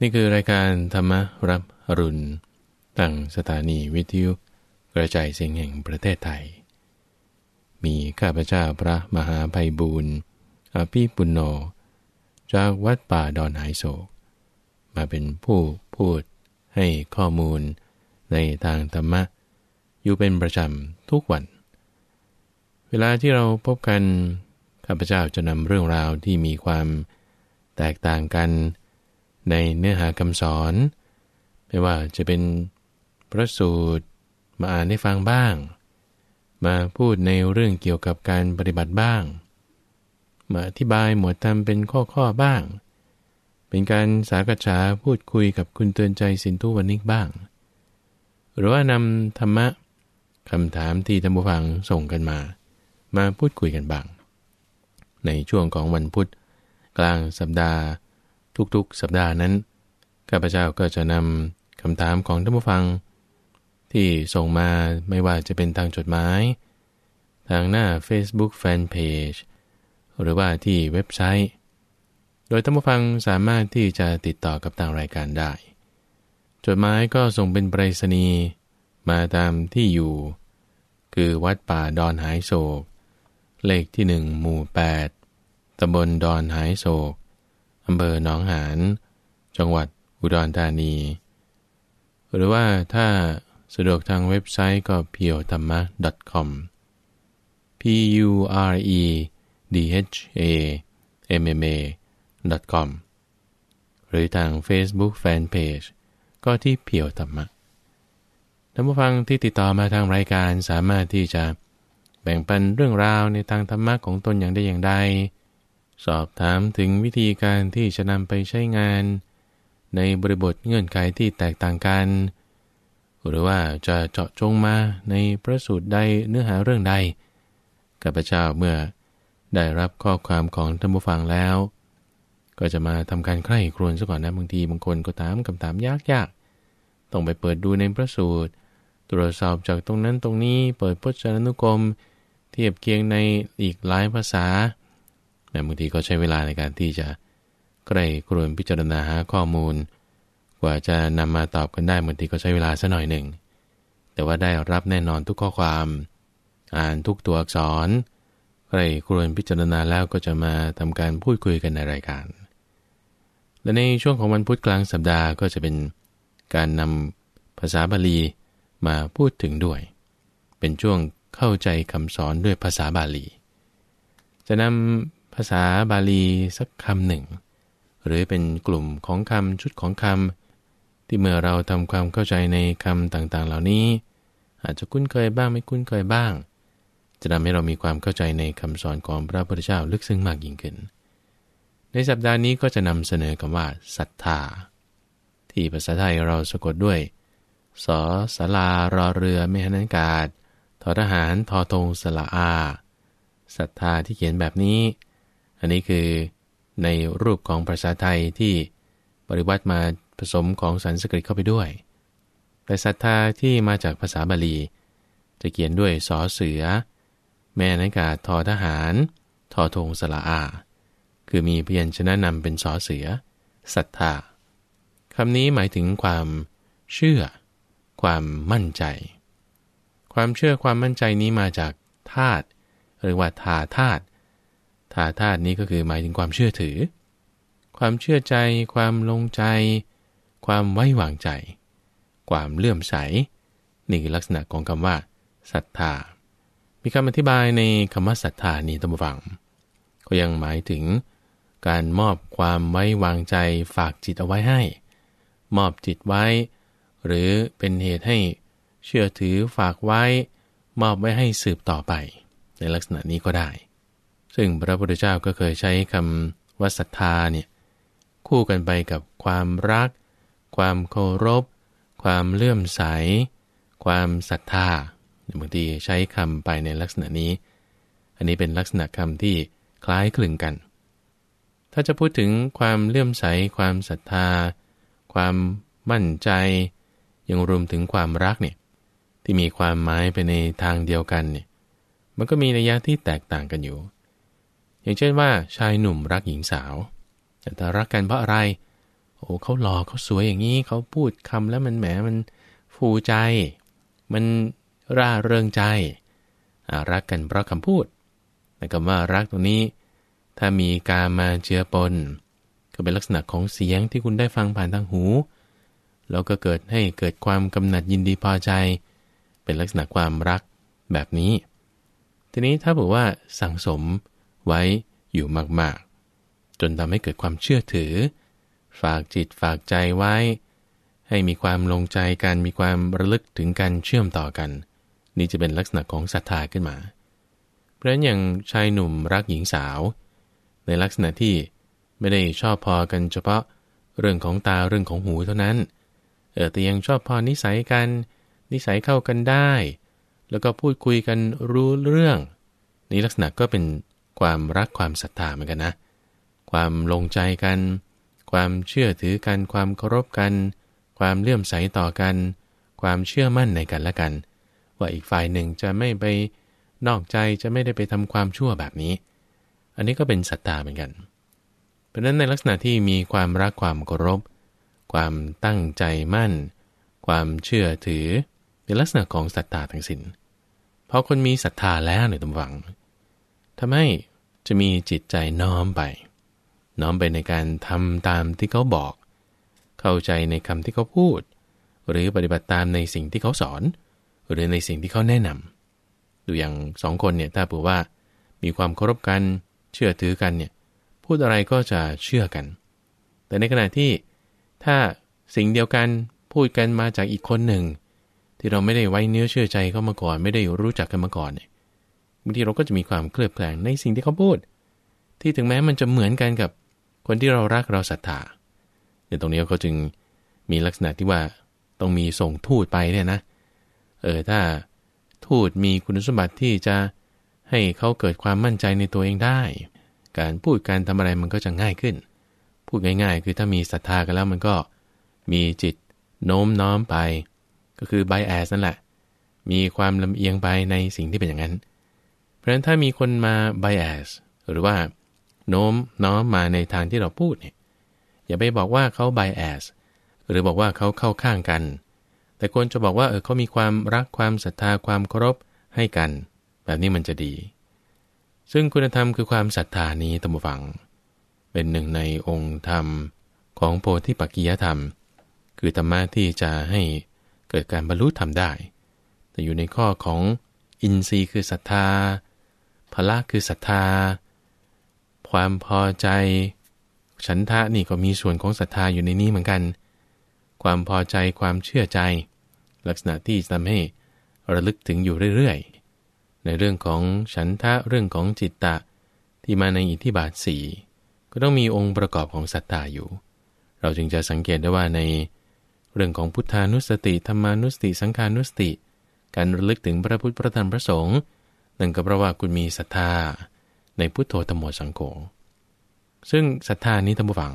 นี่คือรายการธรรมรับรุณ ตั้งสถานีวิทยุกระจายเสียงแห่งประเทศไทย มีข้าพเจ้าพระมหาภัยบูรณ์อภิปุณโญจากวัดป่าดอนหายโศก มาเป็นผู้พูดให้ข้อมูลในทางธรรมะ อยู่เป็นประจำทุกวัน เวลาที่เราพบกันข้าพเจ้าจะนำเรื่องราวที่มีความแตกต่างกันในเนื้อหาคำสอน ไม่ว่าจะเป็นพระสูตรมาอ่านให้ฟังบ้าง มาพูดในเรื่องเกี่ยวกับการปฏิบัติบ้าง มาอธิบายหมวดธรรมเป็นข้อข้อบ้าง เป็นการสากษาพูดคุยกับคุณเตือนใจสินทุวันนิกบ้าง หรือว่านำธรรมะคำถามที่ท่านผู้ฟังส่งกันมา มาพูดคุยกันบ้าง ในช่วงของวันพุธกลางสัปดาห์ทุกๆ สัปดาห์นั้น ข้าพเจ้าก็จะนำคำถามของท่านผู้ฟัง ที่ส่งมาไม่ว่าจะเป็นทางจดหมายทางหน้า Facebook Fanpage หรือว่าที่เว็บไซต์ โดยท่านผู้ฟังสามารถที่จะติดต่อกับทางรายการได้ จดหมายก็ส่งเป็นไปรษณีย์มาตามที่อยู่ คือวัดป่าดอนหายโศก เลขที่หนึ่งหมู่ 8ตำบลดอนหายโศกอำเภอหนองหานจังหวัดอุดรธานี หรือว่าถ้าสะดวกทางเว็บไซต์ก็ p u r e t h ร m m a .com p u r e d h a m m a .com หรือทาง Facebook Fanpage ก็ที่เพียวธรรมะท่านผู้ฟังที่ติดต่อมาทางรายการสามารถที่จะแบ่งปันเรื่องราวในทางธรรมะของตนอย่างได้อย่างใดสอบถามถึงวิธีการที่จะนำไปใช้งาน ในบริบทเงื่อนไขที่แตกต่างกัน หรือว่าจะเจาะจงมาในพระสูตรใดเนื้อหาเรื่องใด กับพระเจ้าเมื่อได้รับข้อความของท่านผู้ฟังแล้ว ก็จะมาทำการใคร่ครวญซะก่อนนะบางทีบางคนก็ถามคำถามยากๆต้องไปเปิดดูในพระสูตรตรวจสอบจากตรงนั้นตรงนี้เปิดพจนานุกรมเทียบเคียงในอีกหลายภาษานะบางทีก็ใช้เวลาในการที่จะใกล้ครวนพิจารณาหาข้อมูล กว่าจะนำมาตอบกันได้บางทีก็ใช้เวลาสัหน่อยหนึ่ง แต่ว่าได้รับแน่นอนทุกข้อความ อ่านทุกตัวอักษรใกล้ครวนพิจารณาแล้วก็จะมาทำการพูดคุยกันในรายการ และในช่วงของวันพุธกลางสัปดาห์ก็จะเป็นการนำภาษาบาลีมาพูดถึงด้วย เป็นช่วงเข้าใจคำสอนด้วยภาษาบาลีจะนำภาษาบาลี สักคำหนึ่ง หรือเป็นกลุ่มของคำชุดของคำที่เมื่อเราทำความเข้าใจในคำต่างๆ เหล่านี้ อาจจะคุ้นเคยบ้างไม่คุ้นเคยบ้าง จะทำให้เรามีความเข้าใจในคำสอนของพระพุทธเจ้าลึกซึ้งมากยิ่งขึ้น ในสัปดาห์นี้ก็จะนำเสนอคำว่าศรัทธา ที่ภาษาไทยเราสะกดด้วยสอสลารอเรือไม่หันกาศทอทหารทอทงสละอาศรัทธาที่เขียนแบบนี้อันนี้คือในรูปของภาษาไทยที่ปริวัติมาผสมของสันสกฤตเข้าไปด้วยแต่ศรัทธาที่มาจากภาษาบาลี จะเขียนด้วยสอเสือ แม่นักาทอทหารทอธงสละอา คือมีเพียัชนะนำเป็นสอเสือศรัทธาคำนี้หมายถึงความเชื่อ ความมั่นใจ ความเชื่อความมั่นใจนี้มาจากธาตุหรือว่าธาธาตุถาธาตุนี้ก็คือหมายถึงความเชื่อถือ ความเชื่อใจ ความลงใจ ความไว้วางใจ ความเลื่อมใส นี่คือลักษณะของคำว่าศรัทธา มีคำอธิบายในคำว่าศรัทธานี้ตั้งวัง ก็ยังหมายถึง การมอบความไว้วางใจฝากจิตเอาไว้ให้ มอบจิตไว้ หรือเป็นเหตุให้เชื่อถือฝากไว้ มอบไว้ให้สืบต่อไป ในลักษณะนี้ก็ได้ซึ่งพระพุทธเจ้าก็เคยใช้คำว่าศรัทธาเนี่ยคู่กันไปกับความรัก ความเคารพ ความเลื่อมใส ความศรัทธาบางทีใช้คำไปในลักษณะนี้ อันนี้เป็นลักษณะคำที่คล้ายคลึงกัน ถ้าจะพูดถึงความเลื่อมใส ความศรัทธา ความมั่นใจ ยังรวมถึงความรักเนี่ยที่มีความหมายไปในทางเดียวกันเนี่ยมันก็มีระยะที่แตกต่างกันอยู่อย่างเช่นว่าชายหนุ่มรักหญิงสาว แต่ถ้ารักกันเพราะอะไร โอ้เขาหลอ่อเขาสวยอย่างนี้เขาพูดคำแล้วมันแหมมันฟูใจ มันร่าเริงใจรักกันเพราะคำพูดแต่คำว่ารักตรงนี้ ถ้ามีการมาเจือปน ก็เป็นลักษณะของเสียงที่คุณได้ฟังผ่านทางหูแล้วก็เกิดให้เกิดความกำหนัดยินดีพอใจ เป็นลักษณะความรักแบบนี้ ทีนี้ถ้าบอกว่าสังสมไว้อยู่มากๆ จนทำให้เกิดความเชื่อถือ ฝากจิตฝากใจไว้ ให้มีความลงใจกันมีความระลึกถึงกันเชื่อมต่อกันนี่จะเป็นลักษณะของศรัทธาขึ้นมา เพราะฉะนั้นอย่างชายหนุ่มรักหญิงสาว ในลักษณะที่ไม่ได้ชอบพอกันเฉพาะเรื่องของตาเรื่องของหูเท่านั้น เออแต่ยังชอบพอนิสัยกันนิสัยเข้ากันได้ แล้วก็พูดคุยกันรู้เรื่องนี่ลักษณะก็เป็นความรักความศรัทธาเหมือนกันนะ ความลงใจกัน ความเชื่อถือกัน ความเคารพกัน ความเลื่อมใสต่อกัน ความเชื่อมั่นในกัน และกัน ว่าอีกฝ่ายหนึ่งจะไม่ไปนอกใจจะไม่ได้ไปทำความชั่วแบบนี้ อันนี้ก็เป็นศรัทธาเหมือนกัน เพราะนั้นในลักษณะที่มีความรักความเคารพ ความตั้งใจมั่น ความเชื่อถือเป็นลักษณะของศรัทธาทั้งสิน้นพอคนมีศรัทธาแล้วหนี่ยตำหวังทำให้จะมีจิตใจน้อมไป น้อมไปในการทำตามที่เขาบอก เข้าใจในคำที่เขาพูด หรือปฏิบัติตามในสิ่งที่เขาสอน หรือในสิ่งที่เขาแนะนำดูอย่างสองคนเนี่ยถ้าเผื่อว่ามีความเคารพกันเชื่อถือกันเนี่ยพูดอะไรก็จะเชื่อกัน แต่ในขณะที่ถ้าสิ่งเดียวกันพูดกันมาจากอีกคนหนึ่ง ที่เราไม่ได้ไว้เนื้อเชื่อใจเขามาก่อนไม่ได้รู้จักกันมาก่อนเนี่ยบางทีเราก็จะมีความเคลือบแคลงในสิ่งที่เขาพูด ที่ถึงแม้มันจะเหมือนกันกับคนที่เรารักเราศรัทธาในตรงนี้ เขาจึงมีลักษณะที่ว่า ต้องมีส่งทูตไปเนี่ยนะ เออถ้า ทูตมีคุณสมบัติที่จะให้เขาเกิดความมั่นใจในตัวเองได้ การพูดการทำอะไรมันก็จะง่ายขึ้น พูดง่าย ๆ คือถ้ามีศรัทธากันแล้วมันก็มีจิตโน้มน้อมไป ก็คือไบแอสนั่นแหละ มีความลำเอียงไปในสิ่งที่เป็นอย่างนั้นพราะฉะนั้นถ้ามีคนมา bias หรือว่า โน้มน้อมมาในทางที่เราพูดเนี่ยอย่าไปบอกว่าเขา bias หรือบอกว่าเขาเข้าข้างกัน แต่ควรจะบอกว่าเออเขามีความรักความศรัทธาความเคารพให้กัน แบบนี้มันจะดี ซึ่งคุณธรรมคือความศรัทธานี้ตัมบฟัง เป็นหนึ่งในองค์ธรรมของโพธิปักกียธรรมคือธรรมะที่จะให้เกิดการบรรลุธรรมได้ แต่อยู่ในข้อของอินทรีย์คือศรัทธาพละคือศรัทธา ความพอใจฉันทะนี่ก็มีส่วนของศรัทธาอยู่ในนี้เหมือนกัน ความพอใจความเชื่อใจ ลักษณะที่ทำให้ระลึกถึงอยู่เรื่อยๆในเรื่องของฉันทะเรื่องของจิตตะที่มาในอิทธิบาทสีก็ต้องมีองค์ประกอบของศรัทธาอยู่ เราจึงจะสังเกตได้ว่าในเรื่องของพุทธานุสติธรรมานุสติ สังขานุสติ การระลึกถึงพระพุทธพระธรรมพระสงฆ์นั่นก็เพราะว่าคุณมีศรัทธาในพุทโธธรรมโสังโฆซึ่งศรัทธานี้ท่านผู้ฟัง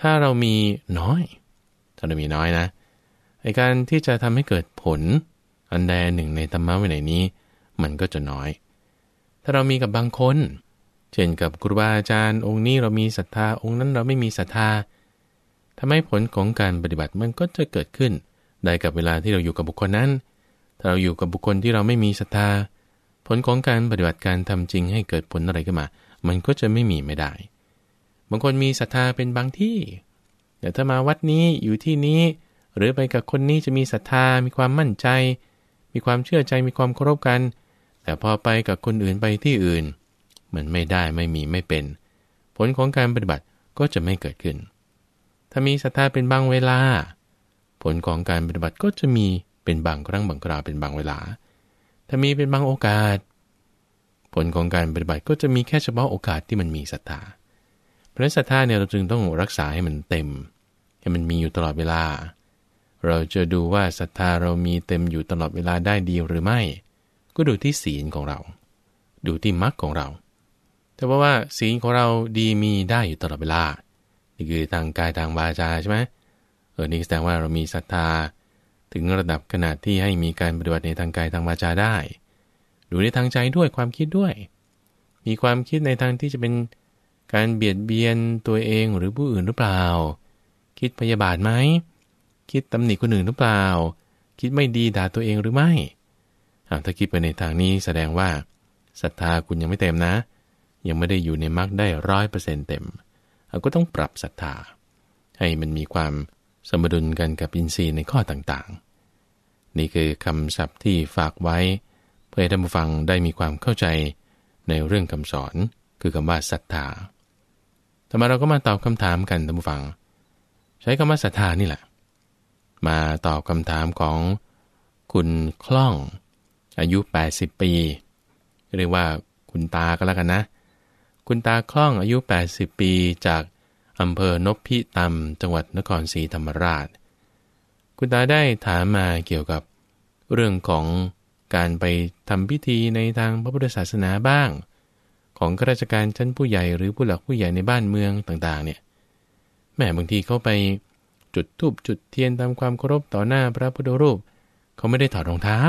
ถ้าเรามีน้อย ถ้าเรามีน้อยนะ ในการที่จะทำให้เกิดผล อันใดหนึ่งในธรรมะวินัยนี้ มันก็จะน้อย ถ้าเรามีกับบางคน เช่นกับครูบาอาจารย์องค์นี้เรามีศรัทธา องค์นั้นเราไม่มีศรัทธาทำให้ผลของการปฏิบัติมันก็จะเกิดขึ้น ได้กับเวลาที่เราอยู่กับบุคคลนั้น ถ้าเราอยู่กับบุคคลที่เราไม่มีศรัทธาผลของการปฏิบัติการทำจริงให้เกิดผลอะไรขึ้นมา มันก็จะไม่มีไม่ได้ บางคนมีศรัทธาเป็นบางที่ แต่ถ้ามาวัดนี้อยู่ที่นี้ หรือไปกับคนนี้จะมีศรัทธามีความมั่นใจ มีความเชื่อใจมีความเคารพกัน แต่พอไปกับคนอื่นไปที่อื่นมันไม่ได้ไม่มีไม่เป็น ผลของการปฏิบัติก็จะไม่เกิดขึ้น ถ้ามีศรัทธาเป็นบางเวลา ผลของการปฏิบัติก็จะมีเป็นบางครั้งบางคราวเป็นบางเวลาถ้ามีเป็นบางโอกาส ผลของการปฏิบัติก็จะมีแค่เฉพาะโอกาสที่มันมีศรัทธาเพราะฉะนั้นศรัทธาเนี่ยเราจึงต้องรักษาให้มันเต็ม ให้มันมีอยู่ตลอดเวลา เราจะดูว่าศรัทธาเรามีเต็มอยู่ตลอดเวลาได้ดีหรือไม่ ก็ดูที่ศีลของเรา ดูที่มรรคของเรา แต่ว่าว่าศีลของเราดีมีได้อยู่ตลอดเวลานี่คือทางกายทางวาจาใช่ไหมเออนี่แสดงว่าเรามีศรัทธาถึงระดับขนาดที่ให้มีการปฏิบัติในทางกายทางวาจาได้ ดูในทางใจด้วยความคิดด้วย มีความคิดในทางที่จะเป็นการเบียดเบียนตัวเองหรือผู้อื่นหรือเปล่า คิดพยาบาทไหม คิดตำหนิคนอื่นหรือเปล่า คิดไม่ดีด่าตัวเองหรือไม่ถ้าคิดไปในทางนี้แสดงว่าศรัทธาคุณยังไม่เต็มนะ ยังไม่ได้อยู่ในมรรคได้ร้อยเปอร์เซ็นเต็ม ก็ต้องปรับศรัทธา ให้มันมีความสมดุลกันกับอินทรีย์ในข้อต่างๆ นี่คือคำศัพท์ที่ฝากไว้เพื่อให้ท่านผู้ฟังได้มีความเข้าใจในเรื่องคำสอน คือคำว่าศรัทธาต่อมาเราก็มาตอบคำถามกันท่านผู้ฟัง ใช้คำว่าศรัทธานี่แหละ มาตอบคำถามของ คุณคล่องอายุ 80 ปีเรียกว่าคุณตาก็แล้วกันนะ คุณตาคล่องอายุ 80 ปีจากอำเภอนพพิตำ จังหวัดนครศรีธรรมราช คุณตาได้ถามมาเกี่ยวกับเรื่องของการไปทำพิธีในทางพระพุทธศาสนาบ้าง ของข้าราชการชั้นผู้ใหญ่หรือผู้หลักผู้ใหญ่ในบ้านเมืองต่าง ๆ เนี่ย แม่บางทีเขาไปจุดทูบจุดเทียนทำความเคารพต่อหน้าพระพุทธรูป เขาไม่ได้ถอดรองเท้า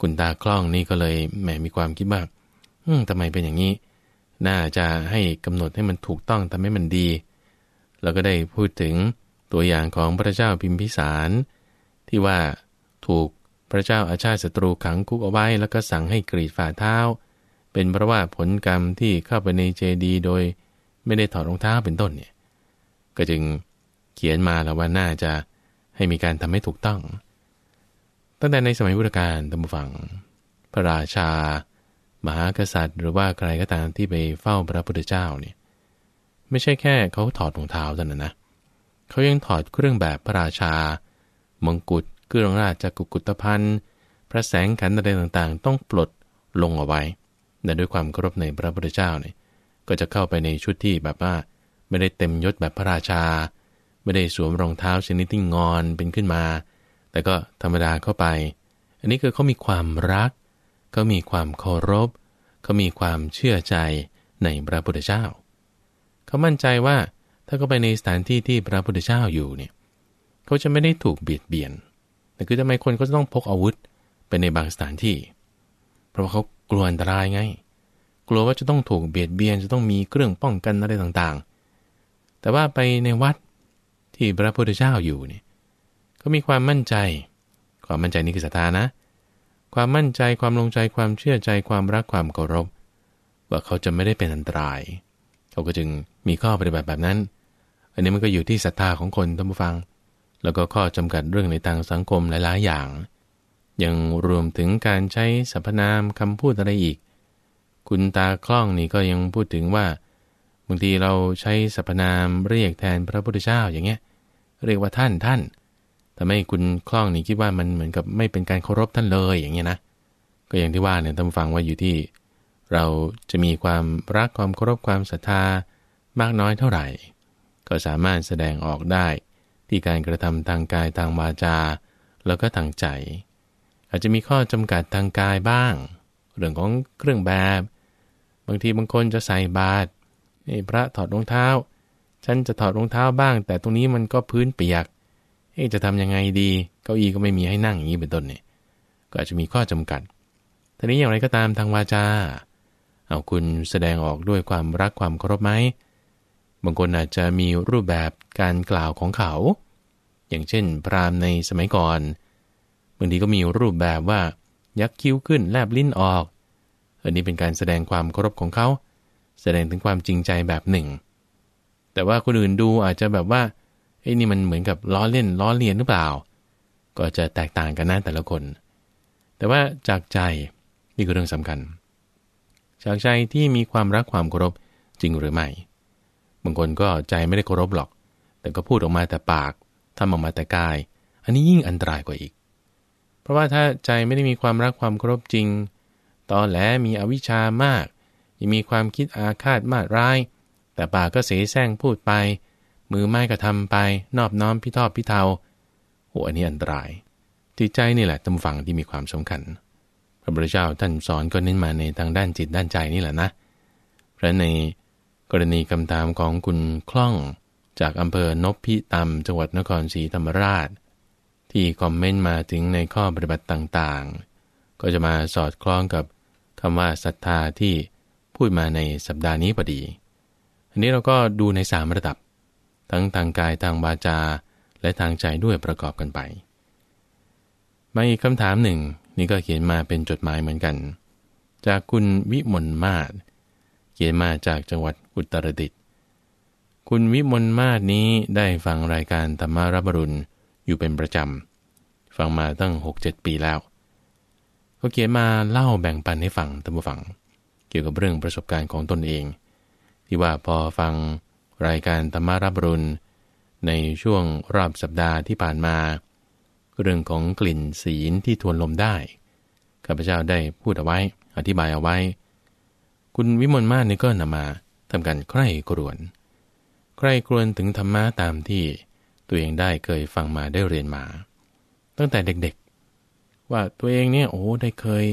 คุณตาคล่องนี่ก็เลยแหมมีความคิดว่าทำไมเป็นอย่างนี้น่าจะให้กำหนดให้มันถูกต้องทำให้มันดีเราก็ได้พูดถึงตัวอย่างของพระเจ้าพิมพิสาร ที่ว่าถูกพระเจ้าอาชาติศัตรูขังคุกเอาไว้ แล้วก็สั่งให้กรีดฝ่าเท้า เป็นเพราะว่าผลกรรมที่เข้าไปในเจดี โดยไม่ได้ถอดรองเท้าเป็นต้นเนี่ยก็จึงเขียนมาแล้วว่าน่าจะให้มีการทำให้ถูกต้อง ตั้งแต่ในสมัยพุทธกาลตั้งฟังพระราชามหากษัตริย์หรือว่าใครก็ตามที่ไปเฝ้าพระพุทธเจ้าเนี่ยไม่ใช่แค่เขาถอดรองเท้าเท่านั้นนะเขายังถอดเครื่องแบบพระราชา มงกุฎเครื่องราชกุกุตพันธ์พระแสง ขันอะไรต่าง ๆ ต้องปลดลงเอาไว้ แต่ด้วยความเคารพในพระพุทธเจ้าเนี่ยก็จะเข้าไปในชุดที่แบบว่าไม่ได้เต็มยศแบบพระราชา ไม่ได้สวมรองเท้าชนิดที่งอนเป็นขึ้นมา แต่ก็ธรรมดาเข้าไป อันนี้คือเขามีความรักเขา มีความเคารพ เขา มีความเชื่อใจใน พระพุทธเจ้า เขามั่นใจว่า ถ้า เขา ไปใน สถาน ที่ ที่ พระพุทธเจ้า อยู่ เนี่ย เขา จะ ไม่ ได้ ถูกเบียดเบียนแต่คือทำไม คนก็ต้อง พกอาวุธ ไป ในบางสถานที่ เพราะว่าเขา กลัวอันตราย ไง กลัว ว่า จะต้อง ถูกเบียดเบียนจะต้องมี เครื่อง ป้องกัน อะไร ต่างๆ แต่ว่า ไปในวัด ที่ พระพุทธเจ้า อยู่ เนี่ยเขามีความมั่นใจ ความมั่นใจ นี้ คือ ศรัทธานะความมั่นใจความลงใจความเชื่อใจความรักความเคารพ ว่าเขาจะไม่ได้เป็นอันตรายเขาก็จึงมีข้อปฏิบัติแบบนั้น อันนี้มันก็อยู่ที่ศรัทธาของคนท่านผู้ฟัง แล้วก็ข้อจำกัดเรื่องในทางสังคมหลายๆอย่าง ยังรวมถึงการใช้สรรพนามคำพูดอะไรอีก คุณตาคล่องนี่ก็ยังพูดถึงว่าบางทีเราใช้สรรพนามเรียกแทนพระพุทธเจ้าอย่างเงี้ย เรียกว่าท่านท่านานทำให้คุณคล่องนี่คิดว่า มันเหมือนกับไม่เป็นการเคารพท่านเลยอย่างเงี้ยนะ ก็อย่างที่ว่าเนี่ยท่านฟังว่าอยู่ที่ เราจะมีความรักความเคารพความศรัทธามากน้อยเท่าไหร่ก็สามารถแสดงออกได้ที่การกระทำทางกายทางวาจา แล้วก็ทางใจ อาจจะมีข้อจำกัดทางกายบ้าง เรื่องของเครื่องแบบ บางทีบางคนจะใส่บาตรนี่พระถอดรองเท้า ฉันจะถอดรองเท้าบ้าง แต่ตรงนี้มันก็พื้นเปียกเอ๊จะทํำยังไงดี เก้าอี้ก็ไม่มีให้นั่งอย่างนี้เป็นต้นเนี่ยก็อาจจะมีข้อจำกัดทีนี้อย่างไรก็ตามทางวาจา เอาคุณแสดงออกด้วยความรักความเคารพไหมบางคนอาจจะมีรูปแบบการกล่าวของเขา อย่างเช่นพราหมณ์ในสมัยก่อนบางทีก็มีรูปแบบว่า ยักคิ้วขึ้นแลบลิ้นออก อันนี้เป็นการแสดงความเคารพของเขา แสดงถึงความจริงใจแบบหนึ่ง แต่ว่าคนอื่นดูอาจจะแบบว่าไอ้นี่มันเหมือนกับล้อเล่นล้อเลียนหรือเปล่า ก็จะแตกต่างกันนะแต่ละคน แต่ว่าจากใจ นี่คือเรื่องสำคัญ จากใจที่มีความรักความเคารพจริงหรือไม่บางคนก็ใจไม่ได้เคารพหรอก แต่ก็พูดออกมาแต่ปากทำออกมาแต่กาย อันนี้ยิ่งอันตรายกว่าอีก เพราะว่าถ้าใจไม่ได้มีความรักความเคารพจริง ตอนแหลมีอวิชามากยังมีความคิดอาฆาตมาดร้าย แต่ปากก็เสแสร้งพูดไปมือไม้ก็ทำไปนอบน้อมพิทอบพิเทาโอ้ อันนี้อันตราย จิตใจนี่แหละตำฝังที่มีความสำคัญ พระพุทธเจ้าท่านสอนก็เน้นมาในทางด้านจิตด้านใจนี่แหละนะ เพราะในกรณีคำตามของคุณคล่องจากอำเภอนพพิตำจังหวัดนครศรีธรรมราช ที่คอมเมนต์มาถึงในข้อปฏิบัติต่างๆ ก็จะมาสอดคล้องกับคำว่าศรัทธาที่พูดมาในสัปดาห์นี้พอดี อันนี้เราก็ดูในสามระดับทั้งทางกายทางบาจาและทางใจด้วยประกอบกันไปมาอีกคำถามหนึ่งนี่ก็เขียนมาเป็นจดหมายเหมือนกัน จากคุณวิมลมาศเขียนมาจากจังหวัดอุตรดิตถ์คุณวิมลมาศนี้ได้ฟังรายการธรรมารับรุณอยู่เป็นประจำฟังมาตั้ง6-7ปีแล้วเขาเขียนมาเล่าแบ่งปันให้ฟังตัมบูฟัง เกี่ยวกับเรื่องประสบการณ์ของตนเอง ที่ว่าพอฟังรายการธรรมารับรุณในช่วงรอบสัปดาห์ที่ผ่านมา เรื่องของกลิ่นศีลที่ทวนลมได้ข้าพเจ้าได้พูดเอาไว้อธิบายเอาไว้ คุณวิมลมาศนี่ก็นำมาทำการใคร่กรวนใคร่กรวนถึงธรรมะตามที่ตัวเองได้เคยฟังมาได้เรียนมา ตั้งแต่เด็กๆ ว่าตัวเองเนี่ยโอ้ได้เคย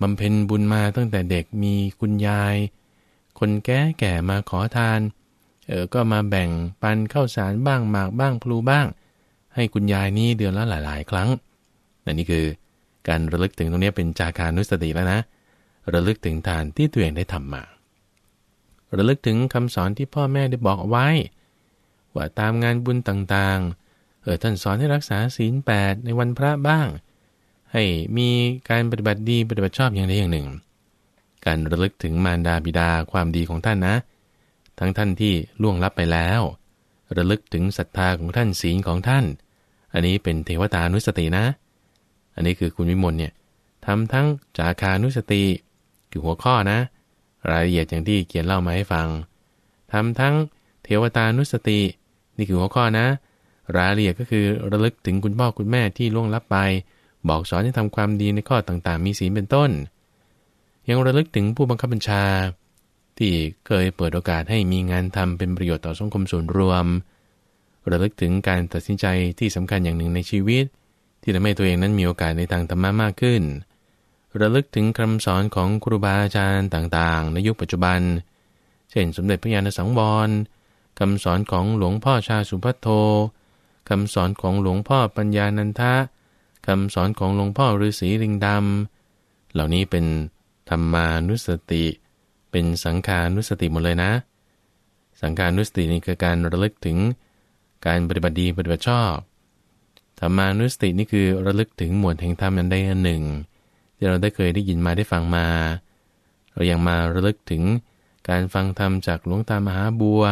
บำเพ็ญบุญมา ตั้งแต่เด็กมีคุณยาย คนแก่แก่มาขอทานเออก็มาแบ่งปันข้าวสารบ้างหมากบ้างพลูบ้าง ให้คุณยายนี่เดือนละหลาย ๆ ครั้งนั่นนี่คือการระลึกถึงตรงนี้เป็นจาคานุสติแล้วนะ ระลึกถึงทานที่ตัวเองได้ทำมาระลึกถึงคำสอนที่พ่อแม่ได้บอกเอาไว้ว่าตามงานบุญต่างๆ เออท่านสอนให้รักษาศีลแปดในวันพระบ้าง ให้มีการปฏิบัติดีปฏิบัติชอบอย่างใดอย่างหนึ่ง การระลึกถึงมารดาบิดาความดีของท่านนะทั้งท่านที่ล่วงลับไปแล้ว ระลึกถึงศรัทธาของท่านศีลของท่าน อันนี้เป็นเทวตานุสตินะ อันนี้คือคุณวิมลเนี่ยทำทั้งจาคานุสติคือหัวข้อนะ รายละเอียดอย่างที่เขียนเล่ามาให้ฟังทำทั้งเทวตานุสตินี่คือหัวข้อนะรายละเอียดก็คือระลึกถึงคุณพ่อคุณแม่ที่ล่วงลับไป บอกสอนให้ทำความดีในข้อต่างๆมีศีลเป็นต้น ยังระลึกถึงผู้บังคับบัญชาที่เคยเปิดโอกาสให้มีงานทำเป็นประโยชน์ต่อสังคมส่วนรวม ระลึกถึงการตัดสินใจที่สำคัญอย่างหนึ่งในชีวิต ที่ทำให้ตัวเองนั้นมีโอกาสในทางธรรมะมากขึ้น ระลึกถึงคำสอนของครูบาอาจารย์ต่างๆ ในยุคปัจจุบัน เช่นสมเด็จพระญาณสังวรคำสอนของหลวงพ่อชาสุพัทโท คำสอนของหลวงพ่อปัญญานันทะ คำสอนของหลวงพ่อฤาษีลิงดำ เหล่านี้เป็นธรรมานุสติเป็นสังขานุสติหมดเลยนะ สังขานุสตินี่คือการระลึกถึงการปฏิบัติดี ปฏิบัติชอบธรรมานุสตินี่คือระลึกถึงหมวดแห่งธรรมอันใดอันหนึ่งที่เราได้เคยได้ยินมาได้ฟังมา เรายังมาระลึกถึงการฟังธรรมจากหลวงตามหาบัว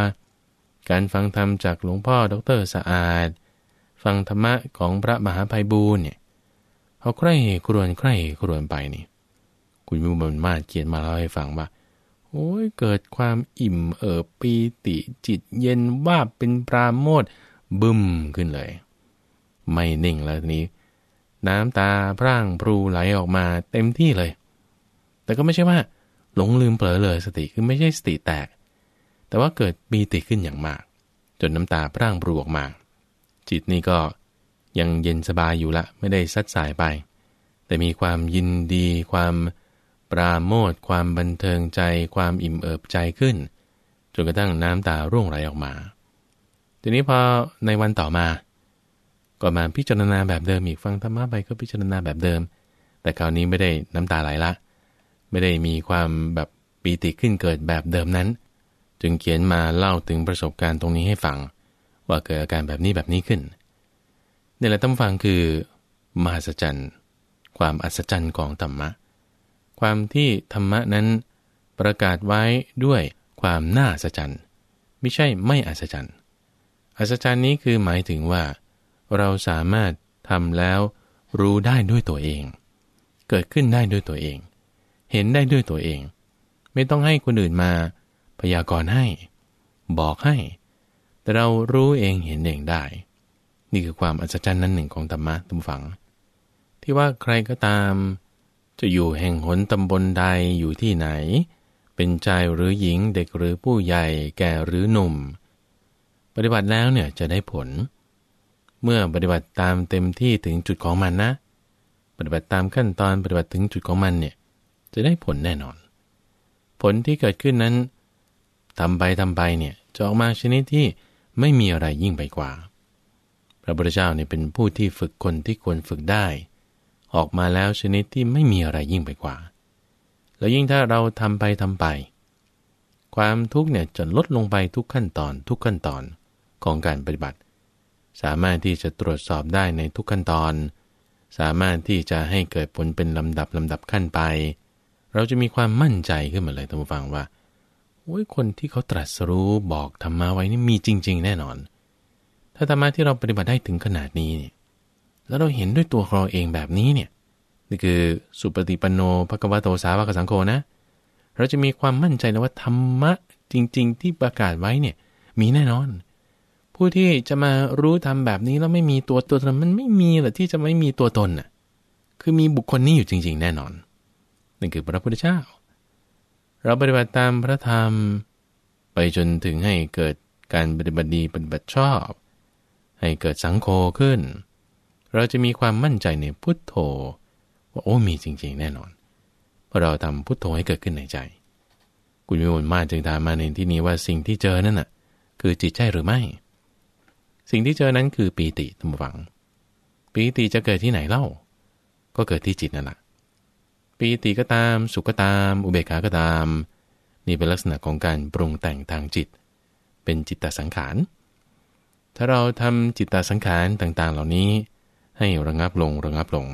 การฟังธรรมจากหลวงพ่อดรสะอาด ฟังธรรมะของพระมหาภัยบูรณ์เนี่ยเขาใคร่ครวนใคร่ครวนไปนี่ คุณมิวบันมาเขียนมาเล่าให้ฟังว่าโอ้ยเกิดความอิ่มเอิบปีติ จิตเย็นว่าเป็นปราโมทบึมขึ้นเลย ไม่นิ่งแล้วนี้น้ำตาพร่างพรูไหลออกมาเต็มที่เลย แต่ก็ไม่ใช่ว่า หลงลืมเผลอเลยสติคือไม่ใช่สติแตก แต่ว่าเกิดปีติขึ้นอย่างมาก จนน้ำตาพร่างพรูออกมาจิตนี่ก็ยังเย็นสบายอยู่ละ ไม่ได้ซัดสายไป แต่มีความยินดีความปราโมทความบันเทิงใจความอิ่มเอิบใจขึ้น จนกระทั่งน้ำตาร่วงไหลออกมา ทีนี้พอในวันต่อมาก็มาพิจารณาแบบเดิมอีกฟังธรรมะไปก็พิจารณาแบบเดิม แต่คราวนี้ไม่ได้น้ำตาไหลละ ไม่ได้มีความแบบปีติขึ้นเกิดแบบเดิมนั้น จึงเขียนมาเล่าถึงประสบการณ์ตรงนี้ให้ฟังว่าเกิดอาการแบบนี้แบบนี้ขึ้นนี่แหละตั้งฟังคือมหัศจรรย์ความอัศจรรย์ของธรรมะความที่ธรรมะนั้นประกาศไว้ด้วยความน่าสัจจรรย์ไม่ใช่ไม่อัศจรรย์อัศจรรย์นี้คือหมายถึงว่า เราสามารถทำแล้วรู้ได้ด้วยตัวเอง เกิดขึ้นได้ด้วยตัวเอง เห็นได้ด้วยตัวเอง ไม่ต้องให้คนอื่นมาพยากรณ์ให้ บอกให้ แต่เรารู้เองเห็นเองได้ นี่คือความอัศจรรย์นั้นหนึ่งของธรรมะตุกฝังที่ว่าใครก็ตามจะอยู่แห่งหนตำบลใดอยู่ที่ไหน เป็นชายหรือหญิงเด็กหรือผู้ใหญ่แก่หรือหนุ่ม ปฏิบัติแล้วเนี่ยจะได้ผล เมื่อปฏิบัติตามเต็มที่ถึงจุดของมันนะ ปฏิบัติตามขั้นตอนปฏิบัติถึงจุดของมันเนี่ยจะได้ผลแน่นอน ผลที่เกิดขึ้นนั้นทำไปทำไปเนี่ยจะออกมาชนิดที่ไม่มีอะไรยิ่งไปกว่า พระพุทธเจ้าเนี่ยเป็นผู้ที่ฝึกคนที่ควรฝึกได้ออกมาแล้วชนิดที่ไม่มีอะไรยิ่งไปกว่าแล้วยิ่งถ้าเราทำไปทำไป ความทุกข์เนี่ยจะลดลงไปทุกขั้นตอนทุกขั้นตอนของการปฏิบัติ สามารถที่จะตรวจสอบได้ในทุกขั้นตอน สามารถที่จะให้เกิดผลเป็นลำดับลำดับขั้นไป เราจะมีความมั่นใจขึ้นมาเลยท่านผู้ฟังว่าโอ้ยคนที่เขาตรัสรู้บอกธรรมะไว้นี่มีจริง ๆแน่นอน ถ้าธรรมะที่เราปฏิบัติได้ถึงขนาดนี้เนี่ยแล้วเราเห็นด้วยตัวเราเองแบบนี้เนี่ยนี่คือสุปฏิปันโนภควาโตสาวกสังโฆนะ เราจะมีความมั่นใจน้ว่าธรรมะจริงๆ ที่ประกาศไว้เนี่ยมีแน่นอน ผู้ที่จะมารู้ทำแบบนี้แล้วไม่มีตัวตนมันไม่มีหรอกที่จะไม่มีตัวตนน่ะคือมีบุคคลนี้อยู่จริงๆ แน่นอน นั่นคือพระพุทธเจ้า เราปฏิบัติตามพระธรรมไปจนถึงให้เกิดการปฏิบัติดีปฏิบัติชอบให้เกิดสังโฆขึ้นเราจะมีความมั่นใจในพุทโธ ว่าโอ้มีจริงๆ แน่นอน เพราะเราทำพุทโธให้เกิดขึ้นในใจ คุณมีบทมาจึงถามมาในที่นี้ว่าสิ่งที่เจอนั่นน่ะคือจิตใช่หรือไม่ สิ่งที่เจอนั้นคือปีติธรรมฝัง ปีติจะเกิดที่ไหนเล่า ก็เกิดที่จิตนั่นแหละปีติก็ตามสุขก็ตาม อุเบกขา ก็ตามนี่เป็นลักษณะของการปรุงแต่งทางจิต เป็นจิตตสังขาร ถ้าเราทำจิตตสังขารต่างๆ เหล่านี้ให้ระงับลงระงับลง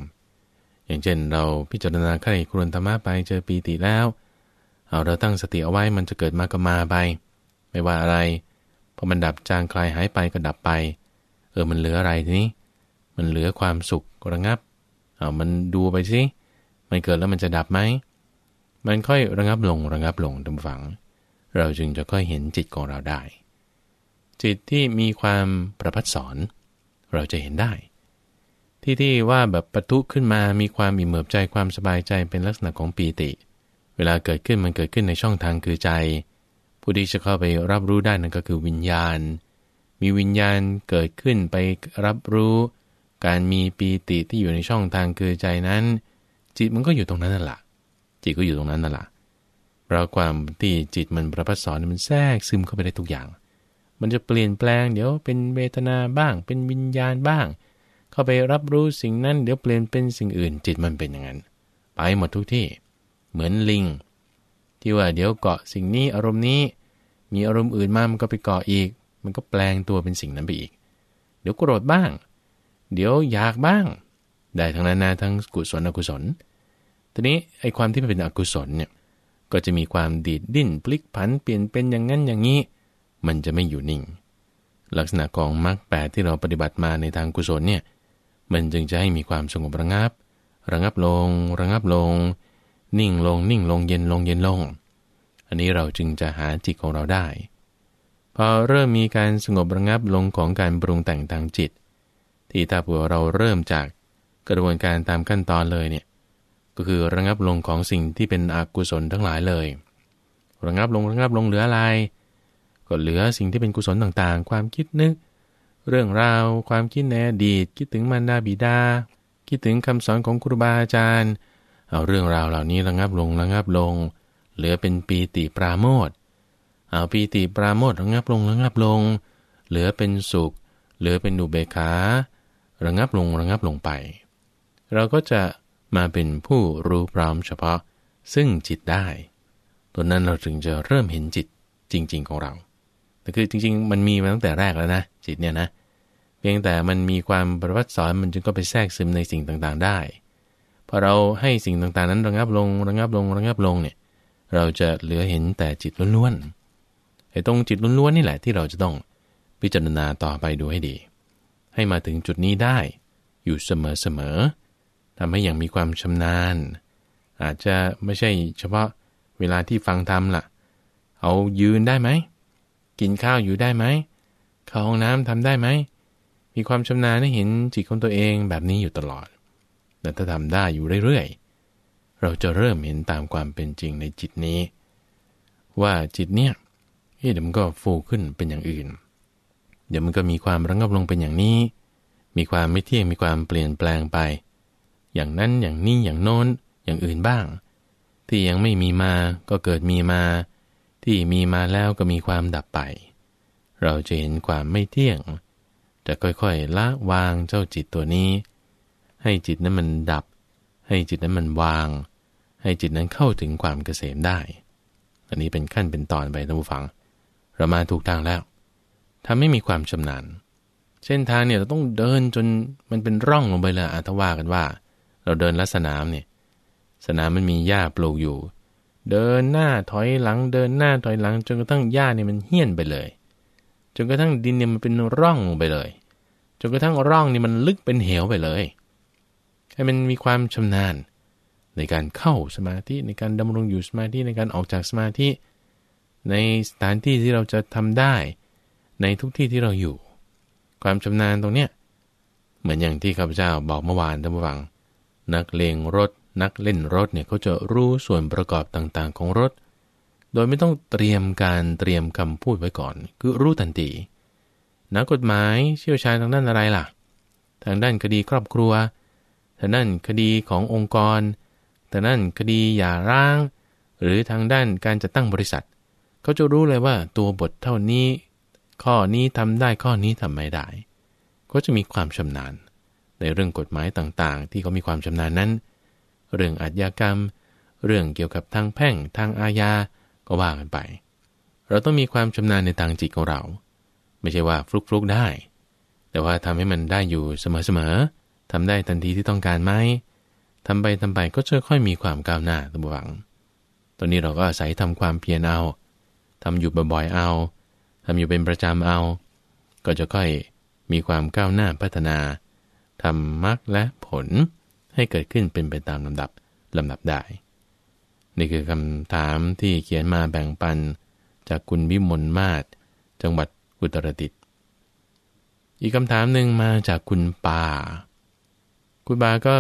อย่างเช่น เราพิจารณาไข้ครุนธรรมะไปเจอปีติแล้ว เอาเราตั้งสติเอาไว้มันจะเกิดมาก็มาไป ไม่ว่าอะไร พอมันดับจางคลายหายไปก็ดับไป เออมันเหลืออะไรทีนี้ มันเหลือความสุขระงับ เอามันดูไปสิ มันเกิดแล้วมันจะดับไหม มันค่อยระงับลงระงับลงาำฝังเราจึงจะค่อยเห็นจิตของเราได้ จิตที่มีความประพัดสอน เราจะเห็นได้ที่ที่ว่าแบบปะทุขึ้นมา มีความอิ่มเอิบใจความสบายใจ เป็นลักษณะของปีติ เวลาเกิดขึ้น มันเกิดขึ้นในช่องทางคือใจ ผู้ที่จะเข้าไปรับรู้ได้นั่นก็คือวิญญาณ มีวิญญาณเกิดขึ้นไปรับรู้ การมีปีติที่อยู่ในช่องทางคือใจนั้น จิตมันก็อยู่ตรงนั้นนั่นแหละ จิตก็อยู่ตรงนั้นนั่นแหละ เพราะความที่จิตมันประพัสสอนมันแทรกซึมเข้าไปได้ทุกอย่าง มันจะเปลี่ยนแปลงเดี๋ยวเป็นเวทนาบ้าง เป็นวิญญาณบ้างเข้าไปรับรู้สิ่งนั้นเดี๋ยวเปลี่ยนเป็นสิ่งอื่นจิตมันเป็นอย่างนั้นไปหมดทุกที่ เหมือนลิง ที่ว่าเดี๋ยวเกาะสิ่งนี้อารมณ์นี้ มีอารมณ์อื่นมามันก็ไปเกาะอีก มันก็แปลงตัวเป็นสิ่งนั้นไปอีก เดี๋ยวโกรธบ้าง เดี๋ยวอยากบ้าง ได้ทั้งนา้นาทั้งกุศลอกุศลทีนี้ไอ้ความที่มันเป็นอกุศลเนี่ยก็จะมีความดีดดิ้นพลิกผันเปลี่ยนเป็นอย่างนั้นอย่างนี้ มันจะไม่อยู่นิ่ง ลักษณะของมรรคแปที่เราปฏิบัติมาในทางกุศลเนี่ยมันจึงจะให้มีความสงบระงับ ระงับลง ระงับลง นิ่งลงนิ่งลงเย็นลงเย็นลง อันนี้เราจึงจะหาจิตของเราได้พอเริ่มมีการสงบระงับลงของการปรุงแต่งทางจิต ที่ถ้าเผื่อเราเริ่มจากกระบวนการตามขั้นตอนเลยเนี่ยก็คือระงับลงของสิ่งที่เป็นอกุศลทั้งหลายเลย ระงับลงระงับลงเหลืออะไรก็เหลือสิ่งที่เป็นกุศลต่างๆ ความคิดนึกเรื่องราวความคิดในอดีตคิดถึงมารดาบิดาคิดถึงคำสอนของครูบาอาจารย์ เอาเรื่องราวเหล่านี้ระงับลงระงับลง เหลือเป็นปีติปราโมทเอาปีติปราโมทระงับลงระงับลง เหลือเป็นสุข เหลือเป็นอุเบกขาระงับลงระงับลงไป เราก็จะมาเป็นผู้รู้พร้อมเฉพาะซึ่งจิตได้ตัวนั้นเราจึงจะเริ่มเห็นจิตจริงๆของเราแต่คือจริงๆมันมีมาตั้งแต่แรกแล้วนะ จิตเนี่ยนะเพียงแต่มันมีความประวัติสอนมันจึงก็ไปแทรกซึมในสิ่งต่างๆได้พอเราให้สิ่งต่างๆนั้น ระงับลง ระงับลง ระงับลงเนี่ย เราจะเหลือเห็นแต่จิตล้วนๆไอ้ตรงจิตล้วนๆนี่แหละที่เราจะต้องพิจารณาต่อไปดูให้ดี ให้มาถึงจุดนี้ได้ อยู่เสมอๆทำให้อย่างมีความชำนาญ อาจจะไม่ใช่เฉพาะเวลาที่ฟังธรรมละ่ะ เอายืนได้ไหมกินข้าวอยู่ได้ไหมเข้าห้องน้ำทำได้ไหม มีความชำนาญให้เห็นจิตของตัวเองแบบนี้อยู่ตลอดแต่ถ้าทำได้อยู่เรื่อยๆเราจะเริ่มเห็นตามความเป็นจริงในจิตนี้ ว่าจิตเนี่ยเดี๋ยวมันก็ฟูขึ้นเป็นอย่างอื่น เดี๋ยวมันก็มีความระงับลงเป็นอย่างนี้ มีความไม่เที่ยง มีความเปลี่ยนแปลงไป อย่างนั้น อย่างนี้ อย่างโน้น อย่างอื่นบ้าง ที่ยังไม่มีมาก็เกิดมีมาที่มีมาแล้วก็มีความดับไป เราจะเห็นความไม่เที่ยง จะค่อยๆ ละวางเจ้าจิตตัวนี้ ให้จิตนั้นมันดับ ให้จิตนั้นมันวาง ให้จิตนั้นเข้าถึงความเกษมได้ อันนี้เป็นขั้นเป็นตอนไปท่านผู้ฟัง เรามาถูกทางแล้วทำไม่มีความชำนาญเส้นทางเนี่ยเราต้องเดินจนมันเป็นร่องลงไปเลยอาทว่ากันว่า เราเดินลัสนามเนี่ย สนามมันมีหญ้าปลูกอยู่เดินหน้าถอยหลัง เดินหน้าถอยหลังจนกระทั่งหญ้าเนี่ยมันเหี้ยนไปเลยจนกระทั่งดินเนี่ยมันเป็นร่องไปเลยจนกระทั่งร่องนี่มันลึกเป็นเหวไปเลย ให้มันมีความชำนาญ ในการเข้าสมาธิในการดำรงอยู่สมาธิในการออกจากสมาธิ ในสถานที่ที่เราจะทำได้ ในทุกที่ที่เราอยู่ ความชำนาญตรงเนี้ยเหมือนอย่างที่ข้าพเจ้าบอกเมื่อวานท่านผู้ฟัง นักเลงรถนักเล่นรถเนี่ยเขาจะรู้ส่วนประกอบต่างๆ ของรถ โดยไม่ต้องเตรียมการเตรียมคำพูดไว้ก่อน คือรู้ทันทีนักกฎหมายเชี่ยวชาญทางด้านอะไรล่ะ ทางด้านคดีครอบครัว ทางด้านคดีขององค์กร ทางด้านคดีหย่าร้าง หรือทางด้านการจัดตั้งบริษัท เขาจะรู้เลยว่าตัวบทเท่านี้ ข้อนี้ทำได้ข้อนี้ทำไม่ได้ก็จะมีความชำนาญ ในเรื่องกฎหมายต่างๆ ที่เขามีความชำนาญนั้นเรื่องอาชญากรรม เรื่องเกี่ยวกับทางแพ่งทางอาญาก็ว่ากันไป เราต้องมีความชำนาญในทางจิตของเรา ไม่ใช่ว่าฟลุกๆได้ แต่ว่าทำให้มันได้อยู่เสมอๆทำได้ทันทีที่ต้องการไหมทำไปทำไปก็จะค่อยมีความก้าวหน้าตัวหวังตอนนี้เราก็อาศัยทำความเพียรเอาทำอยู่บ่อยๆเอา ทำอยู่เป็นประจำเอา ก็จะค่อยมีความก้าวหน้าพัฒนาทำมรรคและผลให้เกิดขึ้นเป็นไปตามลำดับลำดับได้ นี่คือคำถามที่เขียนมาแบ่งปัน จากคุณวิมลมาศจังหวัดอุตรดิตถ์อีกคำถามหนึ่งมาจากคุณปาคุณปาก็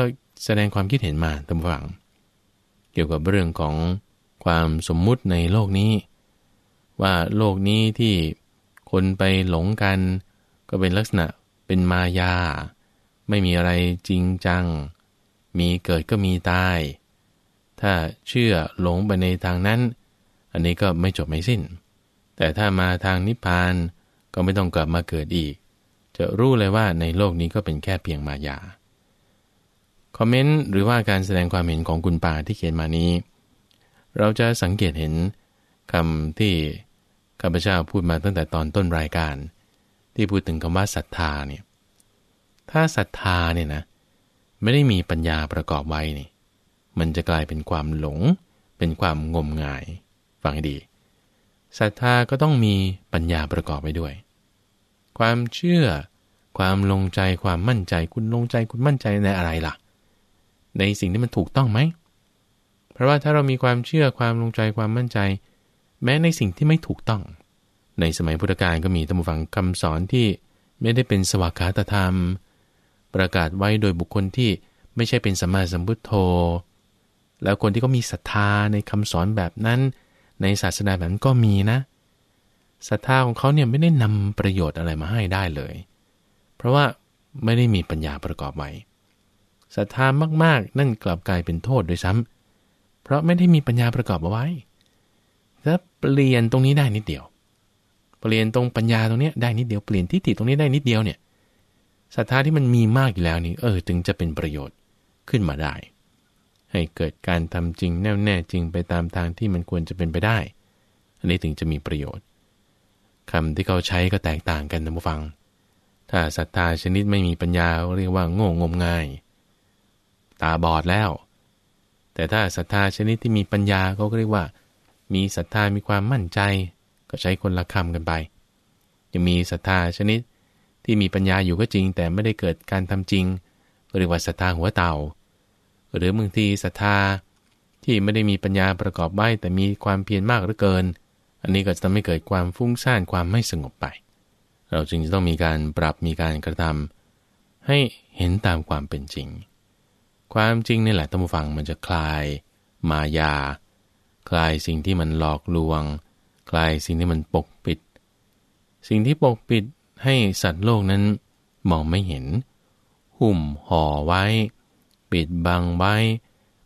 แสดงความคิดเห็นมาตามฝังเกี่ยวกับเรื่องของความสมมุติในโลกนี้ ว่าโลกนี้ที่คนไปหลงกัน ก็เป็นลักษณะเป็นมายา ไม่มีอะไรจริงจังมีเกิดก็มีตาย ถ้าเชื่อหลงไปในทางนั้น อันนี้ก็ไม่จบไม่สิ้น แต่ถ้ามาทางนิพพานก็ไม่ต้องกลับมาเกิดอีก จะรู้เลยว่าในโลกนี้ก็เป็นแค่เพียงมายา คอมเมนต์หรือว่าการแสดงความเห็นของคุณป่าที่เขียนมานี้ เราจะสังเกตเห็นคำที่ข้าพเจ้าพูดมาตั้งแต่ตอนต้นรายการ ที่พูดถึงคำว่าศรัทธาเนี่ย ถ้าศรัทธาเนี่ยนะไม่ได้มีปัญญาประกอบไว้นี่ มันจะกลายเป็นความหลง เป็นความงมงาย ฟังให้ดีศรัทธาก็ต้องมีปัญญาประกอบไปด้วย ความเชื่อความลงใจความมั่นใจ คุณลงใจคุณมั่นใจในอะไรล่ะ ในสิ่งที่มันถูกต้องไหมเพราะว่าถ้าเรามีความเชื่อความลงใจความมั่นใจ แม้ในสิ่งที่ไม่ถูกต้อง ในสมัยพุทธกาลก็มีตำฟังคำสอนที่ไม่ได้เป็นสวากขาตธรรมประกาศไว้โดยบุคคลที่ไม่ใช่เป็นสัมมาสัมพุทโธ แล้วคนที่ก็มีศรัทธาในคำสอนแบบนั้น ในศาสนาแบบนั้นก็มีนะ ศรัทธาของเขาเนี่ยไม่ได้นำประโยชน์อะไรมาให้ได้เลย เพราะว่าไม่ได้มีปัญญาประกอบไว้ ศรัทธามากๆนั่นกลับกลายเป็นโทษด้วยซ้ำ เพราะไม่ได้มีปัญญาประกอบเอาไว้ ถ้าเปลี่ยนตรงนี้ได้นิดเดียว เปลี่ยนตรงปัญญาตรงนี้ได้นิดเดียว เปลี่ยนทิฏฐิตรงนี้ได้นิดเดียวเนี่ยศรัทธาที่มันมีมากอยู่แล้วนี่เออถึงจะเป็นประโยชน์ขึ้นมาได้ ให้เกิดการทำจริงแน่แน่จริงไปตามทางที่มันควรจะเป็นไปได้ อันนี้ถึงจะมีประโยชน์ คำที่เขาใช้ก็แตกต่างกันนะผู้ฟัง ถ้าศรัทธาชนิดไม่มีปัญญาเรียกว่าโง่งมงาย ตาบอดแล้ว แต่ถ้าศรัทธาชนิดที่มีปัญญาเขาก็เรียกว่า มีศรัทธามีความมั่นใจ ก็ใช้คนละคำกันไปยังมีศรัทธาชนิดที่มีปัญญาอยู่ก็จริงแต่ไม่ได้เกิดการทำจริงเรียกว่าศรัทธาหัวเต่า หรือบางทีศรัทธาที่ไม่ได้มีปัญญาประกอบไว้แต่มีความเพียรมากเหลือเกิน อันนี้ก็จะทำให้เกิดความฟุ้งซ่านความไม่สงบไป เราจึงจะต้องมีการปรับมีการกระทำ ให้เห็นตามความเป็นจริง ความจริงนี่แหละท่านผู้ฟังมันจะคลาย มายา คลายสิ่งที่มันหลอกลวง คลายสิ่งที่มันปกปิด สิ่งที่ปกปิดให้สัตว์โลกนั้นมองไม่เห็น หุ่มห่อไว้ ปิดบังไว้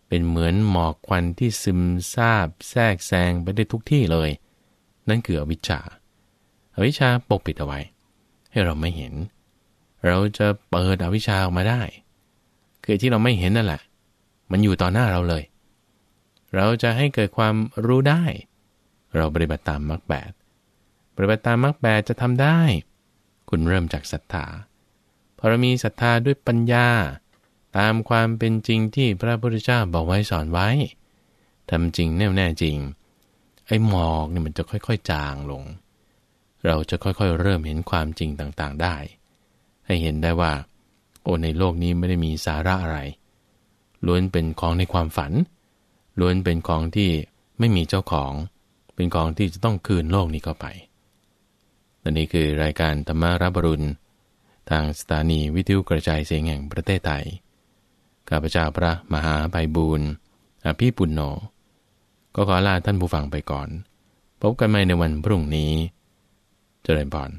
เป็นเหมือนหมอกควันที่ซึมซาบแทรกแซงไปได้ทุกที่เลย นั่นคืออวิชชาอาวิชชาปกปิดเอาไว้ ให้เราไม่เห็น เราจะเปิดอวิชชาออกมาได้ คือที่เราไม่เห็นนั่นแหละ มันอยู่ต่อหน้าเราเลย เราจะให้เกิดความรู้ได้ เราปฏิบัติตามมรรคแปดปฏิบัติตามมรรคแปดจะทำได้คุณเริ่มจากศรัทธาพอเรามีศรัทธาด้วยปัญญา ตามความเป็นจริงที่พระพุทธเจ้าบอกไว้สอนไว้ทำจริงแน่แน่จริง ไอ้หมอกเนี่ยมันจะค่อย ๆ จางลง เราจะค่อยๆ เริ่มเห็นความจริงต่างๆได้ ให้เห็นได้ว่า โอ้ในโลกนี้ไม่ได้มีสาระอะไร ล้วนเป็นของในความฝัน ล้วนเป็นของที่ไม่มีเจ้าของ เป็นของที่จะต้องคืนโลกนี้เข้าไปและนี่คือรายการธรรมารับรุณทางสถานีวิทยุกระจายเสียงแห่งประเทศไทย ข้าพเจ้าพระมหาไพบูรณ์อภิปุณโญก็ขอลาท่านผู้ฟังไปก่อน พบกันใหม่ในวันพรุ่งนี้ เจริญพร